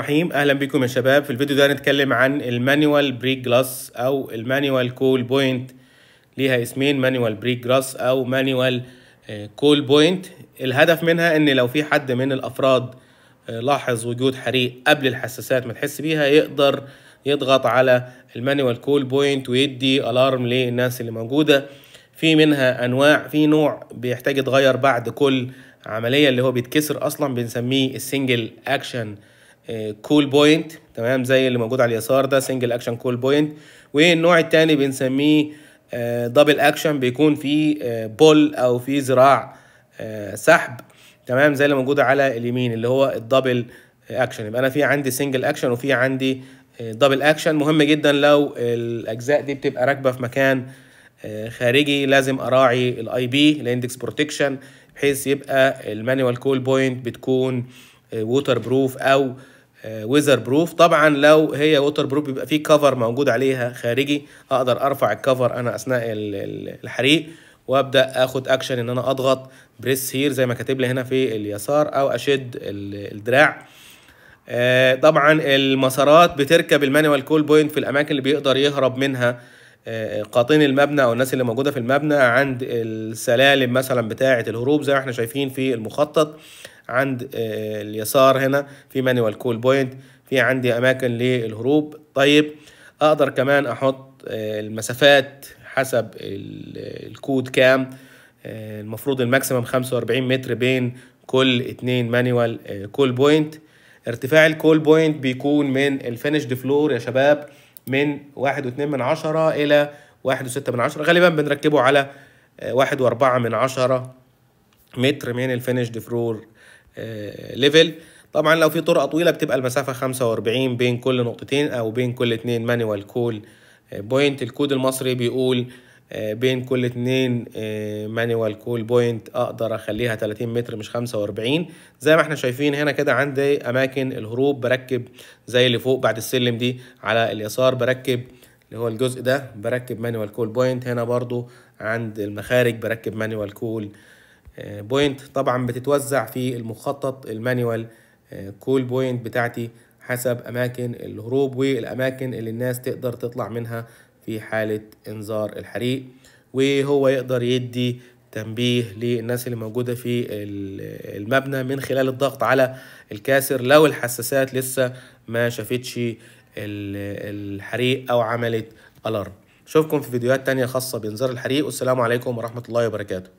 رحيم اهلا بكم يا شباب في الفيديو ده هنتكلم عن المانيوال بريك جلاس او المانيوال كول بوينت ليها اسمين مانيوال بريك جلاس او مانيوال آه، كول بوينت الهدف منها ان لو في حد من الافراد آه، لاحظ وجود حريق قبل الحساسات ما تحس بيها يقدر يضغط على المانيوال كول بوينت ويدي الارم للناس اللي موجوده في منها انواع في نوع بيحتاج يتغير بعد كل عمليه اللي هو بيتكسر اصلا بنسميه السنجل اكشن كول بوينت تمام زي اللي موجود على اليسار ده سنجل اكشن كول بوينت والنوع الثاني بنسميه دبل آه، اكشن بيكون فيه آه، بول او في ذراع آه، سحب تمام زي اللي موجود على اليمين اللي هو الدبل اكشن يبقى انا في عندي سنجل اكشن وفي عندي دبل اكشن مهم جدا لو الاجزاء دي بتبقى راكبه في مكان خارجي لازم اراعي الاي بي الاندكس بروتكشن بحيث يبقى المانيوال كول بوينت بتكون ووتر بروف او ويزر بروف طبعا لو هي ووتر بروف بيبقى في كفر موجود عليها خارجي اقدر ارفع الكفر انا اثناء الحريق وابدا اخد اكشن ان انا اضغط بريس هير زي ما كاتب لي هنا في اليسار او اشد الدراع آه، طبعا المسارات بتركب المانيوال كول بوينت في الاماكن اللي بيقدر يهرب منها آه، قاطين المبنى او الناس اللي موجوده في المبنى عند السلالم مثلا بتاعه الهروب زي ما احنا شايفين في المخطط عند آه، اليسار هنا في مانوال كول بوينت في عندي اماكن للهروب طيب اقدر كمان احط آه، المسافات حسب الكود كام آه، المفروض الماكسيمم 45 متر بين كل اتنين مانوال كول بوينت ارتفاع الكول بوينت بيكون من الفينشد فلور يا شباب من واحد واتنين من عشرة إلى واحد وستة من عشرة غالبا بنركبه على واحد وأربعة من عشرة متر من الفينشد فلور ليفل آه، طبعا لو في طرقه طويله بتبقى المسافه 45 بين كل نقطتين او بين كل اثنين مانوال كول بوينت الكود المصري بيقول آه، بين كل اثنين مانوال كول بوينت اقدر اخليها 30 متر مش 45 زي ما احنا شايفين هنا كده عندي اماكن الهروب بركب زي اللي فوق بعد السلم دي على اليسار بركب اللي هو الجزء ده بركب مانوال كول بوينت هنا برضو عند المخارج بركب مانوال كول بوينت طبعا بتتوزع في المخطط المانيوال آه، كول بوينت بتاعتي حسب اماكن الهروب والاماكن اللي الناس تقدر تطلع منها في حالة انذار الحريق وهو يقدر يدي تنبيه للناس اللي موجودة في المبنى من خلال الضغط على الكاسر لو الحساسات لسه ما شافتش الحريق او عملت الارم اشوفكم في فيديوهات تانية خاصة بانذار الحريق والسلام عليكم ورحمة الله وبركاته